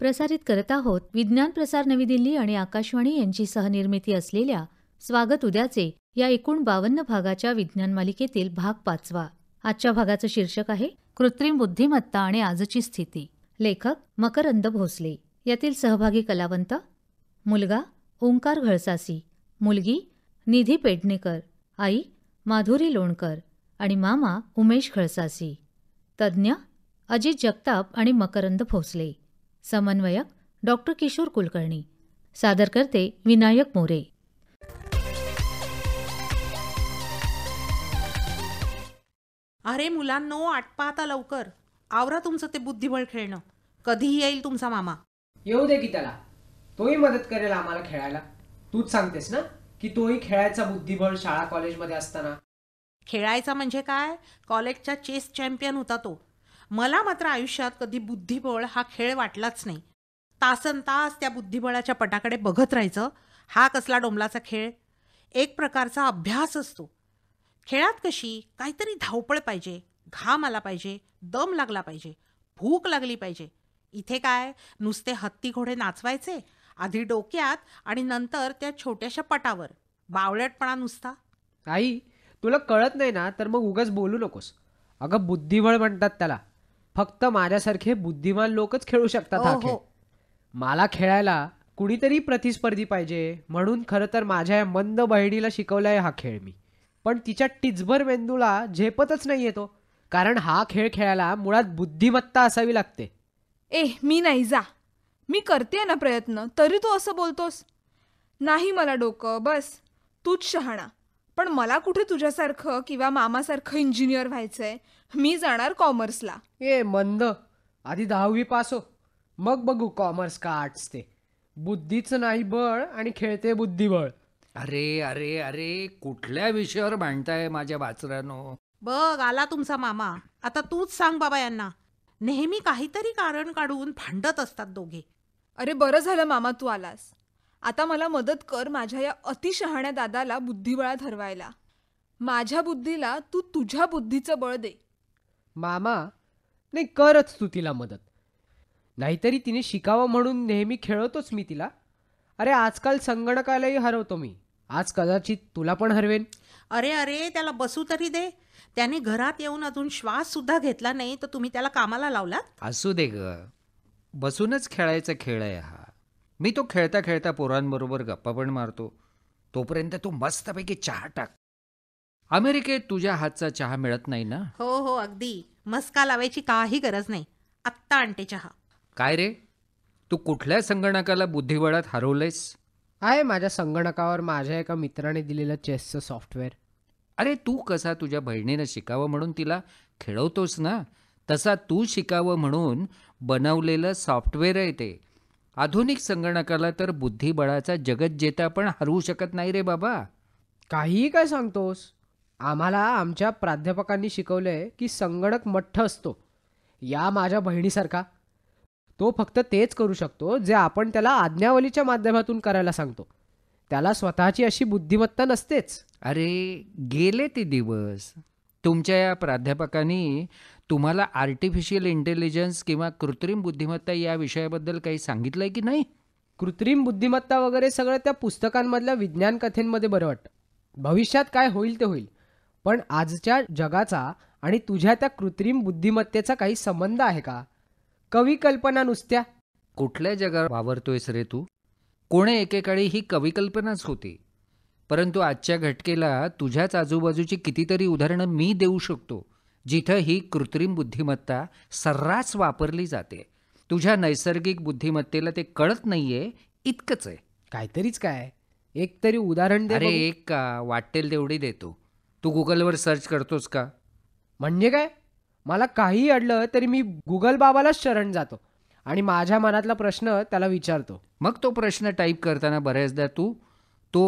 प्रसारित करत आहोत विज्ञान प्रसार नवी दिल्ली आणि आकाशवाणी यांची सहनिर्मिती असलेल्या स्वागत उद्याचे या एकूण बावन्न भागाच्या विज्ञान मालिकेतील भाग पाचवा आजच्या भागाचं शीर्षक आहे कृत्रिम बुद्धिमत्ता आणि आजची स्थिती लेखक मकरंद भोसले यातील सहभागी कलावंत मुलगा ओंकार घळसासी मुलगी निधी पेडणेकर आई माधुरी लोणकर आणि मामा उमेश खळसासी तज्ज्ञ अजित जगताप आणि मकरंद भोसले समन्वयक डॉक्टर किशोर कुलकर्णी सादर करते विनायक मोरे अरे मुलांनो आटपा आता लवकर आवरा तुमचं ते बुद्धिबळ खेळणं कधीही येईल तुमचा मामा येऊ दे की त्याला तोही मदत करेल आम्हाला खेळायला तूच सांगतेस ना की तोही खेळायचा बुद्धिबळ शाळा कॉलेजमध्ये असताना खेळायचा म्हणजे काय कॉलेजचा चेस चॅम्पियन होता तो मला मात्र आयुष्यात कधी बुद्धिबळ हा खेळ वाटलाच नाही तासन तास त्या बुद्धिबळाच्या पटाकडे बघत राहायचं हा कसला डोंबलाचा खेळ एक प्रकारचा अभ्यास असतो खेळात कशी काहीतरी धावपळ पाहिजे घाम आला पाहिजे दम लागला पाहिजे भूक लागली पाहिजे इथे काय नुसते हत्ती घोडे नाचवायचे आधी डोक्यात आणि नंतर त्या छोट्याशा पटावर बावळटपणा नुसता आई तुला कळत नाही ना तर मग उगाच बोलू नकोस अगं बुद्धिबळ म्हणतात त्याला फक्त माझ्यासारखे बुद्धिमान लोकच खेळू शकतात हो, हा खेळ हो. मला खेळायला कुणीतरी प्रतिस्पर्धी पाहिजे म्हणून खरं तर माझ्या या मंद बहिणीला शिकवलाय हा खेळ मी पण तिच्या टिचभर मेंदूला झेपतच नाही येतो कारण हा खेळ खेळायला मुळात बुद्धिमत्ता असावी लागते ए मी नाही जा मी करते ना प्रयत्न तरी तू असं बोलतोस नाही मला डोकं बस तूच शहाणा पण मला कुठे तुझ्यासारखं किंवा मामासारखं इंजिनियर व्हायचंय मी जाणार कॉमर्सला ए मंद आधी दहावी पास हो मग बघू कॉमर्स का आर्ट्स ते बुद्धीच नाही बळ आणि खेळते बुद्धिबळ अरे अरे अरे कुठल्या विषयावर भांडताय माझ्या वाचरानो बघ आला तुमचा मामा आता तूच सांग बाबा यांना नेहमी काहीतरी कारण काढून भांडत असतात दोघे अरे बरं झालं मामा तू आलास आता मला मदत कर माझ्या या अतिशहाण्या दादाला बुद्धिबळात हरवायला माझ्या बुद्धीला तू तु तुझ्या बुद्धीचं बळ दे मामा नाही करच तू तिला मदत नाहीतरी तिने शिकावं म्हणून नेहमी खेळवतोच मी तिला अरे आजकाल संगणकालाही हरवतो मी आज कदाचित तुला पण हरवेन अरे अरे त्याला बसू तरी दे त्याने घरात येऊन अजून श्वास सुद्धा घेतला नाही तर तुम्ही त्याला कामाला लावलात असू दे ग बसूनच खेळायचा खेळ आहे हा मी तो खेळता खेळता पोरांबरोबर गप्पा पण मारतो तोपर्यंत तू मस्तपैकी चहा टाक अमेरिकेत तुझ्या हातचा चहा मिळत नाही ना हो हो अगदी मस्का लावायची काही गरज नाही आत्ता आणते चहा काय रे तू कुठल्या संगणकाला बुद्धिबळात हरवलेस आहे माझ्या संगणकावर माझ्या एका मित्राने दिलेलं चेसचं सॉफ्टवेअर अरे तू कसा तुझ्या बहिणीनं शिकावं म्हणून तिला खेळवतोस ना तसा तू शिकावं म्हणून बनवलेलं सॉफ्टवेअर आहे ते आधुनिक संगणकाला तर बुद्धिबळाचा जेता पण हरवू शकत नाही रे बाबा काहीही काय सांगतोस आम्हाला आमच्या प्राध्यापकांनी शिकवलंय की संगणक मठ्ठ असतो या माझ्या बहिणीसारखा तो फक्त तेच करू शकतो जे आपण त्याला आज्ञावलीच्या माध्यमातून करायला सांगतो त्याला स्वतःची अशी बुद्धिमत्ता नसतेच अरे गेले ते दिवस तुमच्या या प्राध्यापकांनी तुम्हाला आर्टिफिशियल इंटेलिजन्स किंवा कृत्रिम बुद्धिमत्ता या विषयाबद्दल काही सांगितलं आहे की नाही कृत्रिम बुद्धिमत्ता वगैरे सगळं त्या पुस्तकांमधल्या विज्ञान कथेंमध्ये बरं वाटतं भविष्यात काय होईल ते होईल पण आजच्या जगाचा आणि तुझ्या त्या कृत्रिम बुद्धिमत्तेचा काही संबंध आहे का कवी कल्पना नुसत्या कुठल्या जगावर वावरतोयस रे तू कोणे एकेकाळी ही कविकल्पनाच होती परंतु आजच्या घटकेला तुझ्याच आजूबाजूची कितीतरी उदाहरणं मी देऊ शकतो जिथं ही कृत्रिम बुद्धिमत्ता सर्रास वापरली जाते तुझ्या नैसर्गिक बुद्धिमत्तेला ते कळत नाहीये इतकंच आहे काहीतरीच काय एक तरी उदाहरण दे अरे एक का वाटेल तेवढी देतो तू गुगलवर सर्च करतोस का म्हणजे काय मला काही अडलं तरी मी गुगल बाबालाच शरण जातो आणि माझ्या मनातला प्रश्न त्याला विचारतो मग तो प्रश्न टाईप करताना बऱ्याचदा तू तो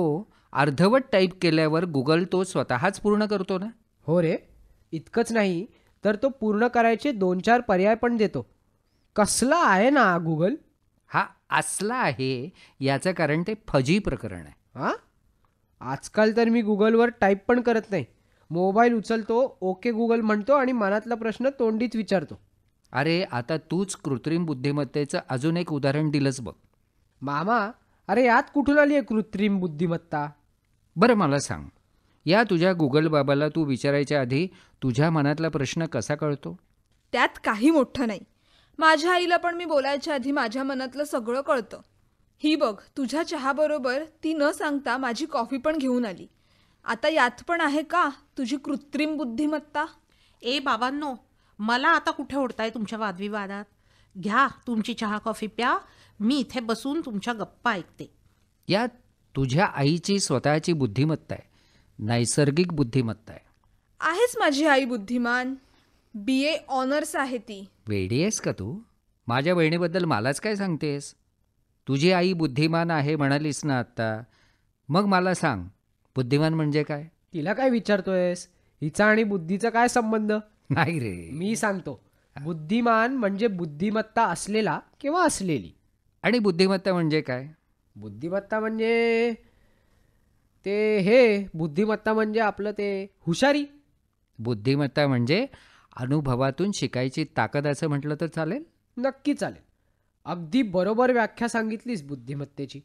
अर्धवट टाईप केल्यावर गुगल तो स्वतःच पूर्ण करतो ना हो रे इतकंच नाही तर तो पूर्ण करायचे दोन चार पर्याय पण देतो कसला आहे ना गुगल हा असला आहे याचं कारण ते फजी प्रकरण आहे हां आजकाल तर मी गुगलवर टाईप पण करत नाही मोबाईल उचलतो ओके गुगल म्हणतो आणि मनातला प्रश्न तोंडीत विचारतो अरे आता तूच कृत्रिम बुद्धिमत्तेचं अजून एक उदाहरण दिलंच बघ मामा अरे यात कुठून आली आहे कृत्रिम बुद्धिमत्ता बरं मला सांग या तुझ्या गुगल बाबाला तू विचारायच्या आधी तुझ्या मनातला प्रश्न कसा कळतो त्यात काही मोठं नाही माझ्या आईला पण मी बोलायच्या आधी माझ्या मनातलं सगळं कळतं ही बघ तुझ्या चहाबरोबर ती न सांगता माझी कॉफी पण घेऊन आली आता यात पण आहे का तुझी कृत्रिम बुद्धिमत्ता ए बाबांनो मला आता कुठे ओढताय तुमच्या वादविवादात घ्या तुमची चहा कॉफी प्या मी इथे बसून तुमच्या गप्पा ऐकते यात तुझ्या आईची स्वतःची बुद्धिमत्ता आहे नैसर्गिक बुद्धिमत्ता आहे आहेच माझी आई बुद्धिमान बी ए ऑनर्स आहे ती वेडी आहेस का तू माझ्या बहिणीबद्दल मलाच काय सांगतेस तुझी आई बुद्धिमान आहे म्हणालीस ना आत्ता मग मला सांग बुद्धिमान म्हणजे काय तिला काय विचारतोयस हिचा आणि बुद्धीचा काय संबंध नाही रे मी सांगतो बुद्धिमान म्हणजे बुद्धिमत्ता असलेला किंवा असलेली आणि बुद्धिमत्ता म्हणजे काय बुद्धिमत्ता म्हणजे ते हे बुद्धिमत्ता म्हणजे आपलं ते हुशारी बुद्धिमत्ता म्हणजे अनुभवातून शिकायची ताकद असं म्हटलं तर चालेल नक्की चालेल अगदी बरोबर व्याख्या सांगितलीस बुद्धिमत्तेची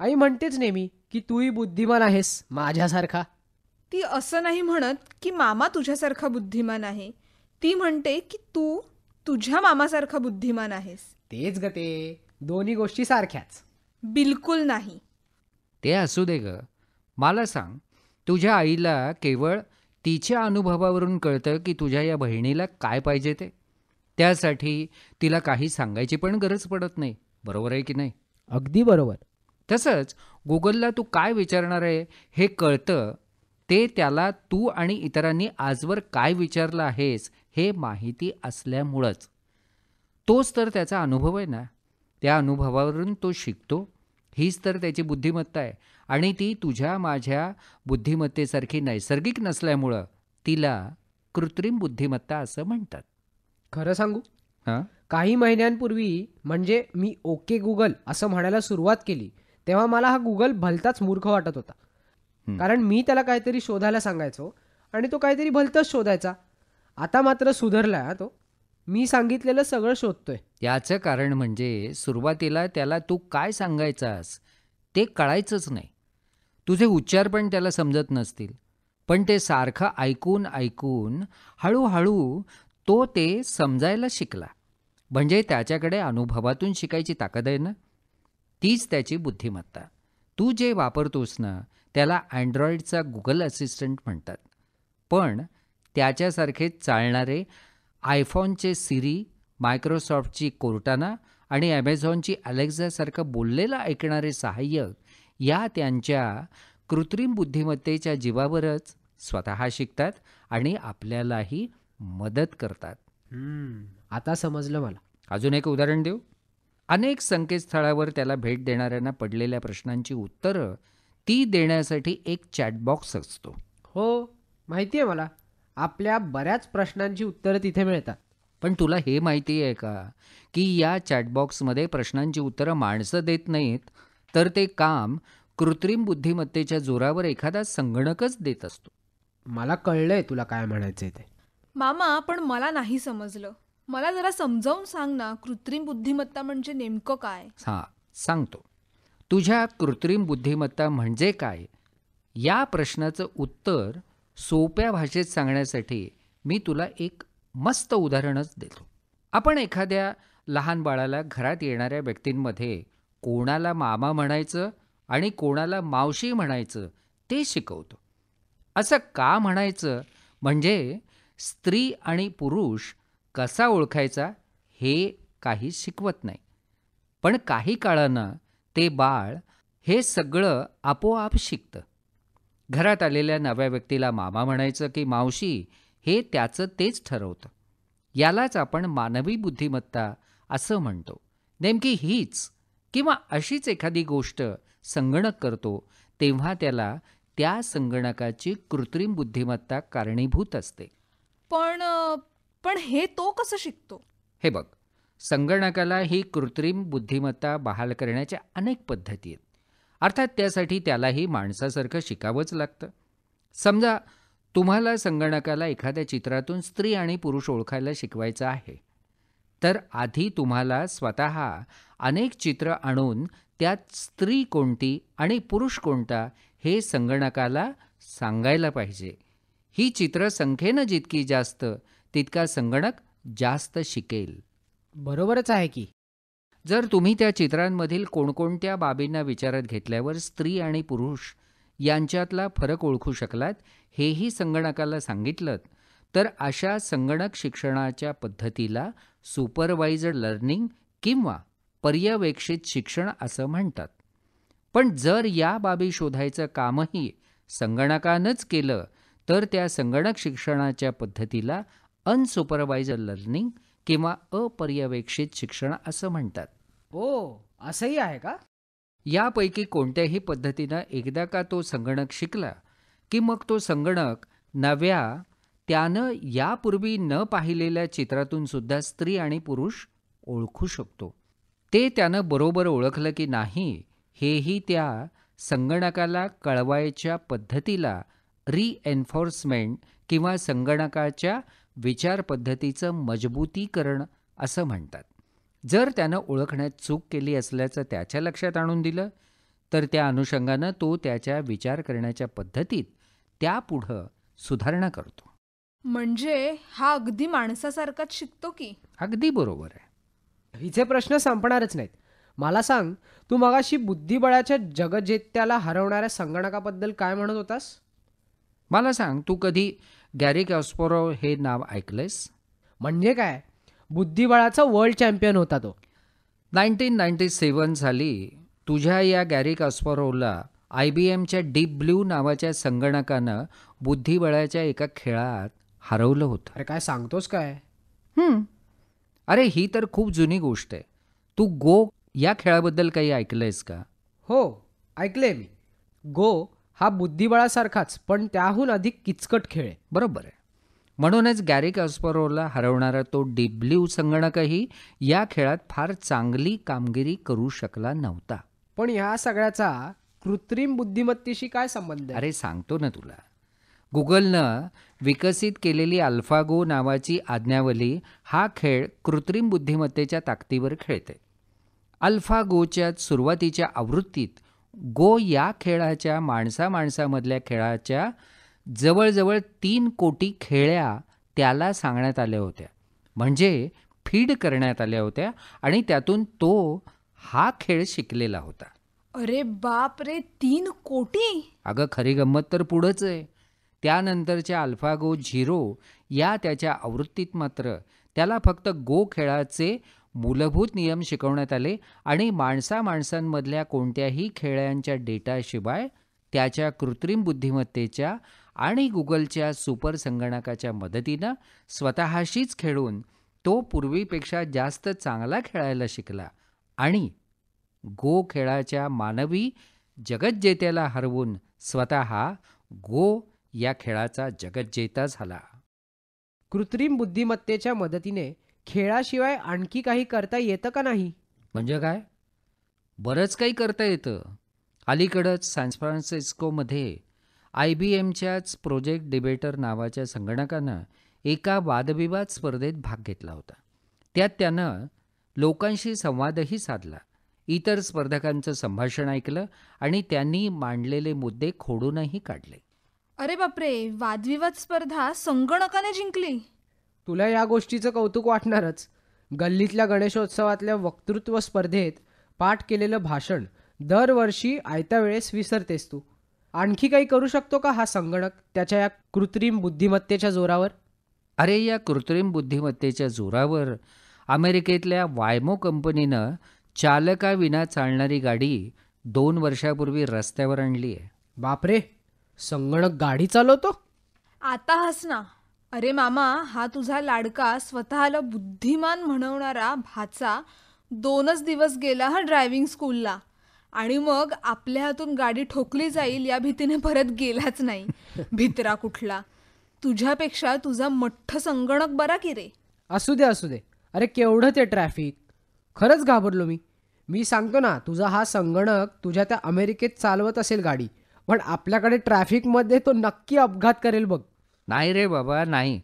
आई म्हणतेच नेहमी की तूही बुद्धिमान आहेस माझ्यासारखा ती असं नाही म्हणत की मामा तुझ्यासारखा बुद्धिमान आहे ती म्हणते की तू तुझ्या मामासारखा बुद्धिमान आहेस तेच ग ते दोन्ही गोष्टी सारख्याच बिलकुल नाही ते असू दे ग मला सांग तुझ्या आईला केवळ तिच्या अनुभवावरून कळतं की तुझ्या या बहिणीला काय पाहिजे ते त्यासाठी तिला काही सांगायची पण गरज पडत नाही बरोबर आहे की नाही अगदी बरोबर तसंच गुगलला तू काय विचारणार आहे हे कळतं ते त्याला तू आणि इतरांनी आजवर काय विचारलं आहेस हे माहिती असल्यामुळंच तोच तर त्याचा अनुभव आहे ना त्या अनुभवावरून तो शिकतो हीच तर त्याची बुद्धिमत्ता आहे आणि ती तुझ्या माझ्या बुद्धिमत्तेसारखी नैसर्गिक नसल्यामुळं तिला कृत्रिम बुद्धिमत्ता असं म्हणतात खरं सांगू हां काही महिन्यांपूर्वी म्हणजे मी ओके गुगल असं म्हणायला सुरुवात केली तेव्हा मला हा गुगल भलताच मूर्ख वाटत होता कारण मी त्याला काहीतरी शोधायला सांगायचो आणि तो काहीतरी भलताच शोधायचा आता मात्र हा तो मी सांगितलेलं सगळं शोधतोय याचं कारण म्हणजे सुरुवातीला त्याला तू काय सांगायचास ते कळायचंच नाही तुझे उच्चार पण त्याला समजत नसतील पण ते सारखं ऐकून ऐकून हळूहळू तो ते समजायला शिकला म्हणजे त्याच्याकडे अनुभवातून शिकायची ताकद आहे ना तीच त्याची बुद्धिमत्ता तू जे वापरतोस ना त्याला अँड्रॉइडचा गुगल असिस्टंट म्हणतात पण त्याच्यासारखे चालणारे आयफोनचे सिरी मायक्रोसॉफ्टची कोर्टाना आणि ॲमेझॉनची अलेक्झासारखं बोललेलं ऐकणारे सहाय्यक या त्यांच्या कृत्रिम बुद्धिमत्तेच्या जीवावरच स्वतः शिकतात आणि आपल्यालाही मदत करतात आता समजलं मला अजून एक उदाहरण देऊ अनेक संकेतस्थळावर त्याला भेट देणाऱ्यांना पडलेल्या प्रश्नांची उत्तरं ती देण्यासाठी एक चॅटबॉक्स असतो हो माहिती आहे मला आपल्या बऱ्याच प्रश्नांची उत्तरं तिथे मिळतात पण तुला हे माहिती आहे का की या चॅटबॉक्समध्ये प्रश्नांची उत्तरं माणसं देत नाहीत तर ते काम कृत्रिम बुद्धिमत्तेच्या जोरावर एखादा संगणकच देत असतो मला कळलंय तुला काय म्हणायचंय ते मामा पण मला नाही समजलं मला जरा समजावून सांग ना कृत्रिम बुद्धिमत्ता म्हणजे नेमकं काय हां सांगतो तुझ्या कृत्रिम बुद्धिमत्ता म्हणजे काय या प्रश्नाचं उत्तर सोप्या भाषेत सांगण्यासाठी मी तुला एक मस्त उदाहरणच देतो आपण एखाद्या लहान बाळाला घरात येणाऱ्या व्यक्तींमध्ये कोणाला मामा म्हणायचं आणि कोणाला मावशी म्हणायचं ते शिकवतो असं का म्हणायचं म्हणजे स्त्री आणि पुरुष कसा ओळखायचा हे काही शिकवत नाही पण काही काळानं ते बाळ हे सगळं आपोआप शिकतं घरात आलेल्या नव्या व्यक्तीला मामा म्हणायचं की मावशी हे त्याचं तेच ठरवतं यालाच आपण मानवी बुद्धिमत्ता असं म्हणतो नेमकी हीच किंवा अशीच एखादी गोष्ट संगणक करतो तेव्हा त्याला त्या संगणकाची कृत्रिम बुद्धिमत्ता कारणीभूत असते पण पण हे तो कसं शिकतो हे बघ संगणकाला ही कृत्रिम बुद्धिमत्ता बहाल करण्याच्या अनेक पद्धती आहेत अर्थात त्यासाठी त्यालाही माणसासारखं शिकावंच लागतं समजा तुम्हाला संगणकाला एखाद्या चित्रातून स्त्री आणि पुरुष ओळखायला शिकवायचं आहे तर आधी तुम्हाला स्वत अनेक चित्र आणून त्यात स्त्री कोणती आणि पुरुष कोणता हे संगणकाला सांगायला पाहिजे ही चित्र संख्येनं जितकी जास्त तितका संगणक जास्त शिकेल बरोबरच आहे की जर तुम्ही त्या चित्रांमधील कोणकोणत्या बाबींना विचारात घेतल्यावर स्त्री आणि पुरुष यांच्यातला फरक ओळखू शकलात हेही संगणकाला सांगितलं तर अशा संगणक शिक्षणाच्या पद्धतीला सुपरवायझड लर्निंग किंवा पर्यवेक्षित शिक्षण असं म्हणतात पण जर या बाबी शोधायचं कामही संगणकानंच केलं तर त्या संगणक शिक्षणाच्या पद्धतीला अनसुपरवायझड लर्निंग किंवा अपर्यवेक्षित शिक्षण असं म्हणतात ओ हो, असंही आहे का यापैकी कोणत्याही पद्धतीनं एकदा का तो संगणक शिकला की मग तो संगणक नव्या त्यानं यापूर्वी न पाहिलेल्या चित्रातून सुद्धा स्त्री आणि पुरुष ओळखू शकतो ते त्यानं बरोबर ओळखलं की नाही हेही त्या संगणकाला कळवायच्या पद्धतीला रिएन्फोर्समेंट किंवा संगणकाच्या विचारपद्धतीचं मजबूतीकरण असं म्हणतात जर त्यानं ओळखण्यात चूक केली असल्याचं त्याच्या लक्षात आणून दिलं तर त्या अनुषंगानं तो त्याच्या विचार करण्याच्या पद्धतीत त्यापुढं सुधारणा करतो म्हणजे हा अगदी माणसासारखाच शिकतो की अगदी बरोबर आहे हिचे प्रश्न संपणारच नाहीत मला सांग तू मगाशी बुद्धिबळाच्या जगजेत्याला हरवणाऱ्या संगणकाबद्दल काय म्हणत होतास मला सांग तू कधी गॅरी कॅस्पोरो हे नाव ऐकलंयस म्हणजे काय बुद्धिबळाचा वर्ल्ड चॅम्पियन होता तो नाईन्टीन नाईन्टी सेवन साली तुझ्या या गॅरी कास्परोला आय बी एमच्या डीप ब्ल्यू नावाच्या संगणकानं बुद्धिबळाच्या एका खेळात हरवलं होतं अरे काय सांगतोस काय अरे ही तर खूप जुनी गोष्ट आहे तू गो या खेळाबद्दल काही ऐकलंयस का हो ऐकलंय मी गो हा बुद्धिबळासारखाच पण त्याहून अधिक किचकट खेळ आहे बरोबर आहे म्हणूनच गॅरी कॉस्परोला हरवणारा तो डीप ब्ल्यू संगणकही या खेळात फार चांगली कामगिरी करू शकला नव्हता पण ह्या सगळ्याचा कृत्रिम बुद्धिमत्तेशी काय संबंध अरे सांगतो ना तुला गुगलनं विकसित केलेली अल्फागो नावाची आज्ञावली हा खेळ कृत्रिम बुद्धिमत्तेच्या ताकदीवर खेळते अल्फागोच्या सुरुवातीच्या आवृत्तीत गो या खेळाच्या माणसा माणसामधल्या खेळाच्या जवळजवळ तीन कोटी खेळ्या त्याला सांगण्यात आल्या होत्या म्हणजे फीड करण्यात आल्या होत्या आणि त्यातून तो हा खेळ शिकलेला होता अरे बाप रे तीन कोटी अगं खरी गंमत तर पुढंच आहे त्यानंतरच्या अल्फागो झिरो या त्याच्या आवृत्तीत मात्र त्याला फक्त गो खेळाचे मूलभूत नियम शिकवण्यात आले आणि माणसा माणसांमधल्या कोणत्याही खेळांच्या डेटाशिवाय त्याच्या कृत्रिम बुद्धिमत्तेच्या आणि गुगलच्या सुपर संगणकाच्या मदतीनं स्वतःशीच खेळून तो पूर्वीपेक्षा जास्त चांगला खेळायला शिकला आणि गो खेळाच्या मानवी जगज्जेत्याला हरवून स्वत गो या खेळाचा जगज्जेता झाला कृत्रिम बुद्धिमत्तेच्या मदतीने खेळाशिवाय आणखी काही करता येतं का नाही म्हणजे काय बरंच काही करता येतं अलीकडंच सॅन फ्रान्सिस्कोमध्ये आय बी एमच्याच प्रोजेक्ट डिबेटर नावाच्या संगणकानं एका वादविवाद स्पर्धेत भाग घेतला होता त्यात त्यानं लोकांशी संवादही साधला इतर स्पर्धकांचं संभाषण ऐकलं आणि त्यांनी मांडलेले मुद्दे खोडूनही काढले अरे बापरे वादविवाद स्पर्धा संगणकाने जिंकली तुला या गोष्टीचं कौतुक वाटणारच गल्लीतल्या गणेशोत्सवातल्या वक्तृत्व स्पर्धेत पाठ केलेलं भाषण दरवर्षी आयत्या वेळेस विसरतेस तू आणखी काही करू शकतो का हा संगणक त्याच्या या कृत्रिम बुद्धिमत्तेच्या जोरावर अरे या कृत्रिम बुद्धिमत्तेच्या जोरावर अमेरिकेतल्या वायमो कंपनीनं चालकाविना चालणारी गाडी दोन वर्षापूर्वी रस्त्यावर आणली आहे बापरे संगणक गाडी चालवतो आता हस ना अरे मामा हा तुझा लाडका स्वतःला बुद्धिमान म्हणवणारा भाचा दोनच दिवस गेला हा ड्रायव्हिंग स्कूलला आणि मग आपल्या हातून गाडी ठोकली जाईल या भीतीने परत गेलाच नाही भित्रा कुठला तुझ्यापेक्षा तुझा मठ्ठ संगणक बरा की रे असू दे असू दे अरे केवढं ते ट्रॅफिक खरंच घाबरलो मी मी सांगतो ना तुझा हा संगणक तुझ्या त्या अमेरिकेत चालवत असेल गाडी पण आपल्याकडे ट्रॅफिकमध्ये तो नक्की अपघात करेल बघ नाही रे बाबा नाही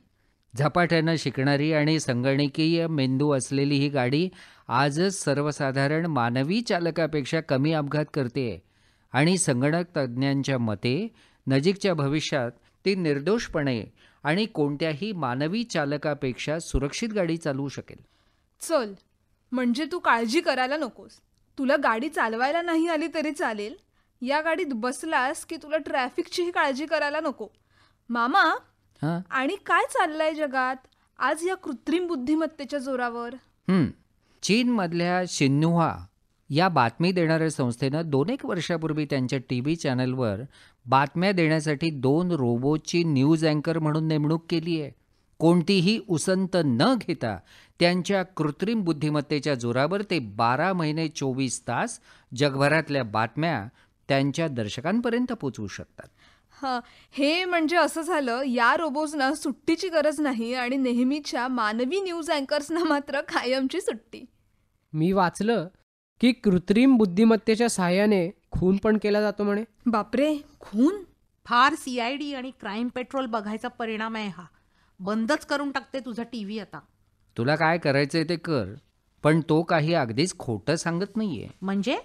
झपाट्यानं शिकणारी आणि संगणकीय मेंदू असलेली ही गाडी आजच सर्वसाधारण मानवी चालकापेक्षा कमी अपघात करते आणि संगणक तज्ज्ञांच्या मते नजीकच्या भविष्यात ती निर्दोषपणे आणि कोणत्याही मानवी चालकापेक्षा सुरक्षित गाडी चालवू शकेल चल म्हणजे तू काळजी करायला नकोस तुला गाडी चालवायला नाही आली तरी चालेल या गाडीत बसलास की तुला ट्रॅफिकचीही काळजी करायला नको मामा आणि काय चाललंय जगात आज या कृत्रिम बुद्धिमत्तेच्या जोरावर चीनमधल्या शिन्नुहा या बातमी देणाऱ्या संस्थेनं दोन एक वर्षापूर्वी त्यांच्या टी व्ही चॅनलवर बातम्या देण्यासाठी दोन रोबोची न्यूज अँकर म्हणून नेमणूक केली आहे कोणतीही उसंत न घेता त्यांच्या कृत्रिम बुद्धिमत्तेच्या जोरावर ते बारा महिने चोवीस तास जगभरातल्या बातम्या त्यांच्या दर्शकांपर्यंत पोचवू शकतात हां हे म्हणजे असं झालं या रोबोजना सुट्टीची गरज नाही आणि नेहमीच्या मानवी न्यूज अँकर्सना मात्र कायमची सुट्टी मी वाचलं की कृत्रिम बुद्धिमत्तेच्या सहाय्याने खून पण केला जातो म्हणे बापरे खून फार सीआयडी आणि क्राईम पेट्रोल बघायचा परिणाम आहे हा बंदच करून टाकते तुझा टी व्ही आता तुला काय करायचंय ते कर पण तो काही अगदीच खोटं सांगत नाहीये म्हणजे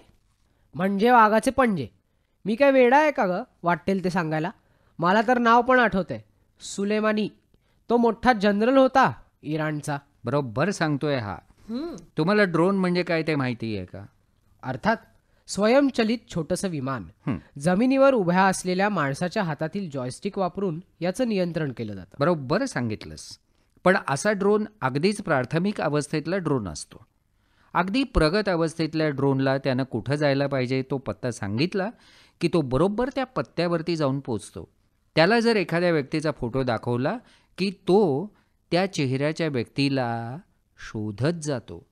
म्हणजे वाघाचे पणजे मी काय वेडा आहे का ग वाटेल ते सांगायला मला तर नाव पण आठवतंय सुलेमानी तो मोठा जनरल होता इराणचा बरोबर सांगतोय हा तुम्हाला ड्रोन म्हणजे काय ते माहिती आहे का अर्थात स्वयंचलित छोटंसं विमान जमिनीवर उभ्या असलेल्या माणसाच्या हातातील जॉयस्टिक वापरून याचं नियंत्रण केलं जातं बरोबर सांगितलंस पण असा ड्रोन अगदीच प्राथमिक अवस्थेतला ड्रोन असतो अगदी प्रगत अवस्थेतल्या ड्रोनला त्यानं कुठं जायला पाहिजे तो पत्ता सांगितला की तो बरोबर त्या पत्त्यावरती जाऊन पोचतो त्याला जर एखाद्या व्यक्तीचा फोटो दाखवला की तो त्या चेहऱ्याच्या व्यक्तीला शोधत जातो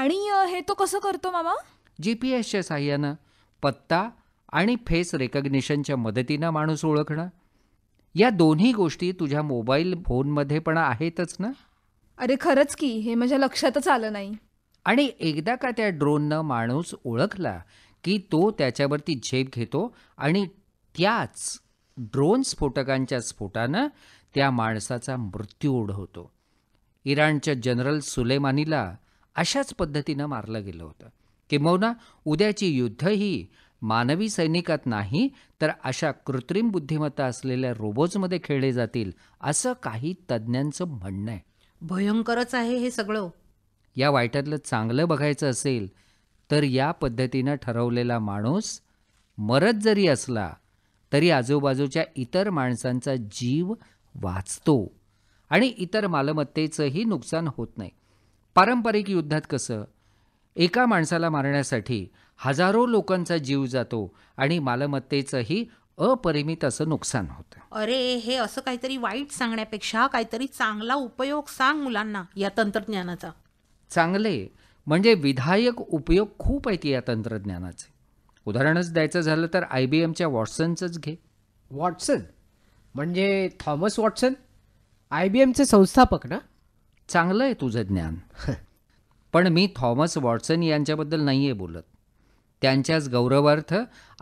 आणि हे तो कसं करतो मामा जी पी एसच्या साह्यानं पत्ता आणि फेस रेकग्निशनच्या मदतीनं माणूस ओळखणं या दोन्ही गोष्टी तुझ्या मोबाईल फोनमध्ये पण आहेतच ना अरे खरंच की हे माझ्या लक्षातच आलं नाही आणि एकदा का त्या ड्रोननं माणूस ओळखला की तो त्याच्यावरती झेप घेतो आणि त्याच ड्रोन स्फोटकांच्या स्फोटानं त्या माणसाचा मृत्यू ओढवतो इराणच्या जनरल सुलेमानीला अशाच पद्धतीनं मारलं गेलं होतं किंबहुना उद्याची युद्ध ही मानवी सैनिकात नाही तर अशा कृत्रिम बुद्धिमत्ता असलेल्या रोबोट्समध्ये खेळले जातील असं काही तज्ज्ञांचं म्हणणं आहे भयंकरच आहे हे सगळं या वाईटातलं चांगलं बघायचं असेल तर या पद्धतीनं ठरवलेला माणूस मरत जरी असला तरी आजूबाजूच्या इतर माणसांचा जीव वाचतो आणि इतर मालमत्तेचंही नुकसान होत नाही पारंपरिक युद्धात कसं एका माणसाला मारण्यासाठी हजारो लोकांचा जीव जातो आणि मालमत्तेचंही अपरिमित असं नुकसान होतं अरे हे असं काहीतरी वाईट सांगण्यापेक्षा काहीतरी चांगला उपयोग सांग मुलांना या तंत्रज्ञानाचा चांगले म्हणजे विधायक उपयोग खूप आहेत या तंत्रज्ञानाचे उदाहरणच द्यायचं झालं तर आय बी एमच्या वॉटसनचंच घे वॉटसन म्हणजे थॉमस वॉटसन आय बी एमचे संस्थापक ना चांगलं आहे तुझं ज्ञान पण मी थॉमस वॉटसन यांच्याबद्दल नाही आहे बोलत त्यांच्याच गौरवार्थ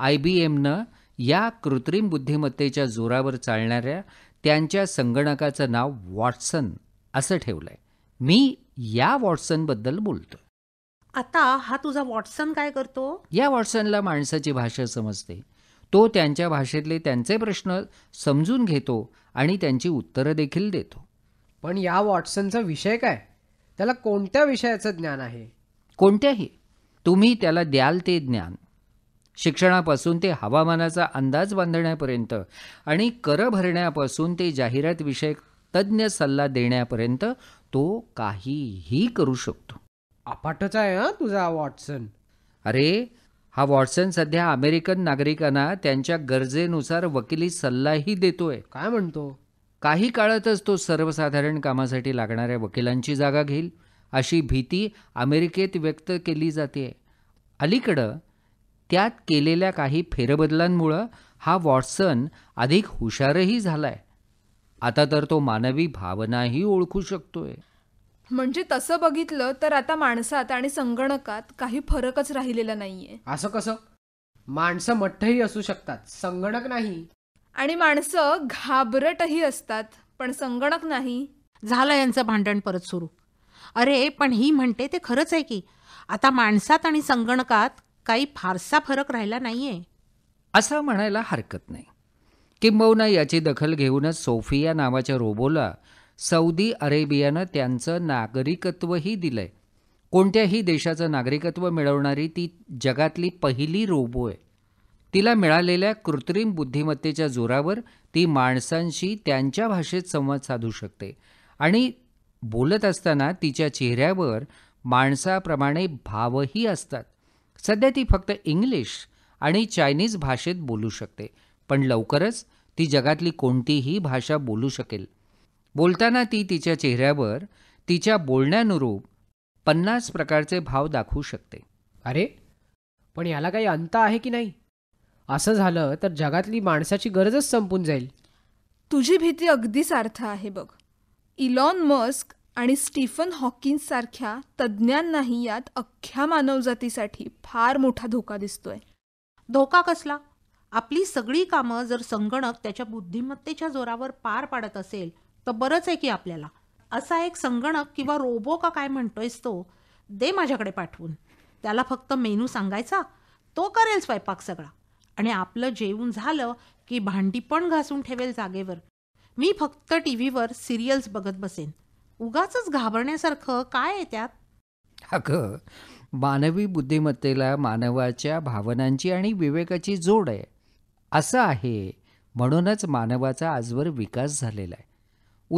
आय बी एमनं या कृत्रिम बुद्धिमत्तेच्या जोरावर चालणाऱ्या त्यांच्या संगणकाचं नाव वॉटसन असं ठेवलं आहे मी या वॉटसनबद्दल बोलतो आता हा तुझा वॉटसन काय करतो या वॉटसनला माणसाची भाषा समजते तो त्यांच्या भाषेतले त्यांचे प्रश्न समजून घेतो आणि त्यांची उत्तरं देखील देतो पण या वॉटसनचा विषय काय त्याला कोणत्या विषयाचं ज्ञान आहे कोणत्याही तुम्ही त्याला द्याल ते ज्ञान शिक्षणापासून ते हवामानाचा अंदाज बांधण्यापर्यंत आणि कर भरण्यापासून ते जाहिरात विषयक तज्ज्ञ सल्ला देण्यापर्यंत तो काहीही करू शकतो अपाटच आहे हा तुझा वॉटसन अरे हा वॉटसन सध्या अमेरिकन नागरिकांना त्यांच्या गरजेनुसार वकिली सल्लाही देतोय काय म्हणतो काही काळातच तो सर्वसाधारण कामासाठी लागणाऱ्या वकिलांची जागा घेईल अशी भीती अमेरिकेत व्यक्त केली जाते अलीकडं त्यात केलेल्या काही फेरबदलांमुळं हा वॉटसन अधिक हुशारही झालाय आता तर तो मानवी भावनाही ओळखू शकतोय म्हणजे तसं बघितलं तर आता माणसात आणि संगणकात काही फरकच राहिलेला नाहीये असं कसं माणसं मठ्ठही असू शकतात संगणक नाही आणि माणसं घाबरटही असतात पण संगणक नाही झालं यांचं भांडण परत सुरू अरे पण ही म्हणते ते खरंच आहे की आता माणसात आणि संगणकात काही फारसा फरक राहिला नाहीये असं म्हणायला हरकत नाही किंबहुना याची दखल घेऊनच सोफिया नावाच्या रोबोला सौदी अरेबियानं त्यांचं नागरिकत्वही दिलंय कोणत्याही देशाचं नागरिकत्व मिळवणारी ती जगातली पहिली रोबो आहे तिला मिळालेल्या कृत्रिम बुद्धिमत्तेच्या जोरावर ती माणसांशी त्यांच्या भाषेत संवाद साधू शकते आणि बोलत असताना तिच्या चेहऱ्यावर माणसाप्रमाणे भावही असतात सध्या ती फक्त इंग्लिश आणि चायनीज भाषेत बोलू शकते पण लवकरच ती जगातली कोणतीही भाषा बोलू शकेल बोलताना ती तिच्या चेहऱ्यावर तिच्या बोलण्यानुरूप पन्नास प्रकारचे भाव दाखवू शकते अरे पण याला काही अंत आहे की नाही असं झालं तर जगातली माणसाची गरजच संपून जाईल तुझी भीती अगदी सार्थ आहे बघ इलॉन मस्क आणि स्टीफन हॉकिन्स सारख्या तज्ज्ञांनाही यात अख्ख्या मानवजातीसाठी फार मोठा धोका दिसतोय धोका कसला आपली सगळी कामं जर संगणक त्याच्या बुद्धिमत्तेच्या जोरावर पार पाडत असेल तर बरंच आहे की आपल्याला असा एक संगणक किंवा रोबो का काय म्हणतोयस तो दे माझ्याकडे पाठवून त्याला फक्त मेनू सांगायचा तो करेल स्वयंपाक सगळा आणि आपलं जेवून झालं की भांडी पण घासून ठेवेल जागेवर मी फक्त टी व्हीवर सिरियल्स बघत बसेन उगाच घाबरण्यासारखं काय आहे त्यात अगं मानवी बुद्धिमत्तेला मानवाच्या भावनांची आणि विवेकाची जोड आहे असं आहे म्हणूनच मानवाचा आजवर विकास झालेला आहे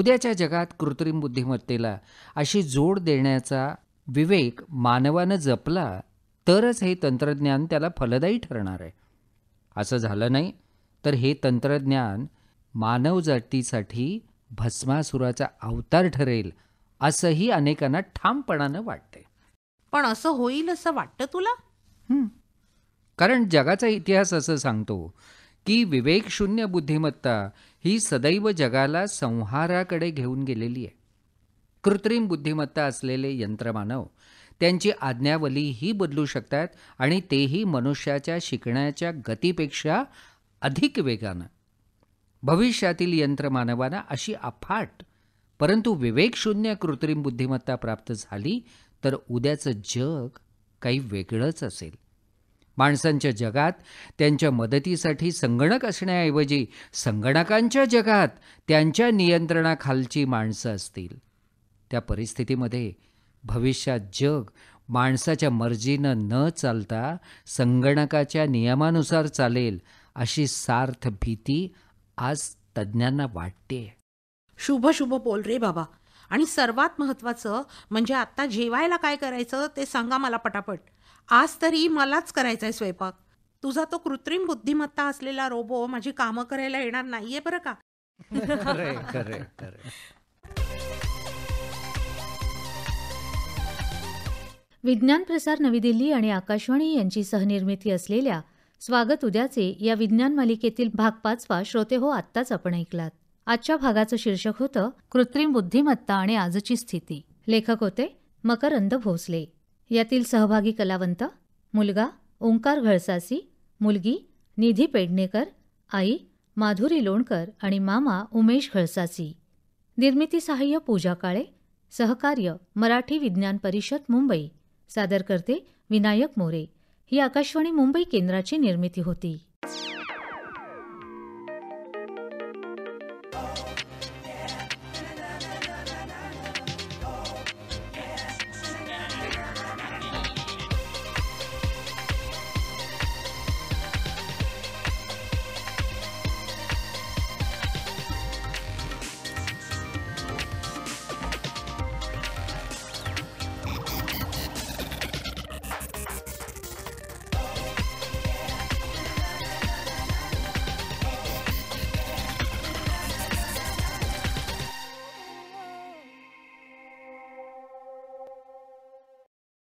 उद्याच्या जगात कृत्रिम बुद्धिमत्तेला अशी जोड देण्याचा विवेक मानवानं जपला तरच हे तंत्रज्ञान त्याला फलदायी ठरणार आहे असं झालं नाही तर हे तंत्रज्ञान मानवजातीसाठी भस्मासुराचा अवतार ठरेल असंही अनेकांना ठामपणानं वाटते पण असं होईल असं वाटतं तुला कारण जगाचा इतिहास असं सांगतो की विवेकशून्य बुद्धिमत्ता ही सदैव जगाला संहाराकडे घेऊन गेलेली आहे कृत्रिम बुद्धिमत्ता असलेले यंत्रमानव त्यांची आज्ञावलीही बदलू शकतात आणि तेही मनुष्याच्या शिकण्याच्या गतीपेक्षा अधिक वेगानं भविष्यातील यंत्रमानवांना अशी अफाट परंतु विवेकशून्य कृत्रिम बुद्धिमत्ता प्राप्त झाली तर उद्याचं जग काही वेगळंच असेल माणसांच्या जगात त्यांच्या मदतीसाठी संगणक असण्याऐवजी संगणकांच्या जगात त्यांच्या नियंत्रणाखालची माणसं असतील त्या परिस्थितीमध्ये भविष्यात जग माणसाच्या मर्जीनं न चालता संगणकाच्या नियमानुसार चालेल अशी सार्थ भीती आज तज्ज्ञांना वाटते शुभ शुभ बोल रे बाबा आणि सर्वात महत्त्वाचं म्हणजे आत्ता जेवायला काय करायचं ते सांगा मला पटापट आज तरी मलाच करायचा आहे स्वयंपाक तुझा तो कृत्रिम बुद्धिमत्ता असलेला रोबो माझी कामं करायला येणार नाहीये बरं का विज्ञान प्रसार नवी दिल्ली आणि आकाशवाणी यांची सहनिर्मिती असलेल्या स्वागत उद्याचे या विज्ञान मालिकेतील भाग पाचवा श्रोते हो आत्ताच आपण ऐकलात आजच्या भागाचं शीर्षक होतं कृत्रिम बुद्धिमत्ता आणि आजची स्थिती लेखक होते मकरंद भोसले यातील सहभागी कलावंत मुलगा ओंकार घळसासी मुलगी निधी पेडणेकर आई माधुरी लोणकर आणि मामा उमेश घळसासी निर्मिती सहाय्य पूजा काळे सहकार्य मराठी विज्ञान परिषद मुंबई सादर करते विनायक मोरे ही आकाशवाणी मुंबई केंद्राची निर्मिती होती